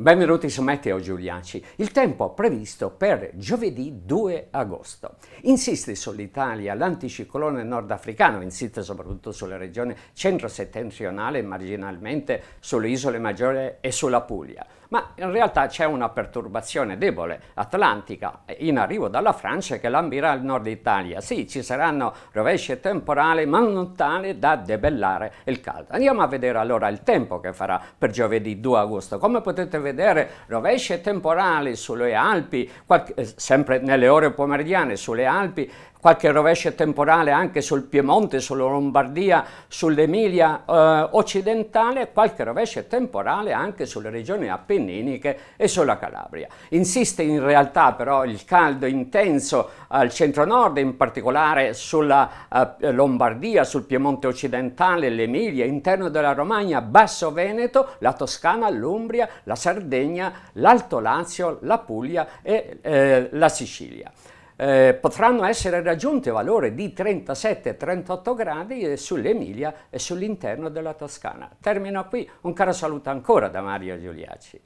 Benvenuti su Meteo Giuliaci. Il tempo previsto per giovedì 2 agosto. Insiste sull'Italia l'anticiclone nordafricano, insiste soprattutto sulla regione centro-settentrionale, marginalmente sulle isole maggiore e sulla Puglia ma in realtà c'è una perturbazione debole atlantica in arrivo dalla Francia che lambirà il nord Italia. Sì, ci saranno rovesci temporali, ma non tale da debellare il caldo. Andiamo a vedere allora il tempo che farà per giovedì 2 agosto. Come potete vedere, rovesci temporali sulle Alpi, eh, sempre nelle ore pomeridiane sulle Alpi, qualche rovescio temporale anche sul Piemonte, sulla Lombardia, sull'Emilia eh, occidentale, qualche rovescio temporale anche sulle regioni appenniniche e sulla Calabria. Insiste in realtà però il caldo intenso al centro-nord, in particolare sulla eh, Lombardia, sul Piemonte occidentale, l'Emilia, interno della Romagna, Basso Veneto, la Toscana, l'Umbria, la Sardegna, l'Alto Lazio, la Puglia e eh, la Sicilia eh, potranno essere raggiunte valori di 37-38 gradi eh, sull'Emilia e sull'interno della Toscana. Termino qui, un caro saluto ancora da Mario Giuliaci.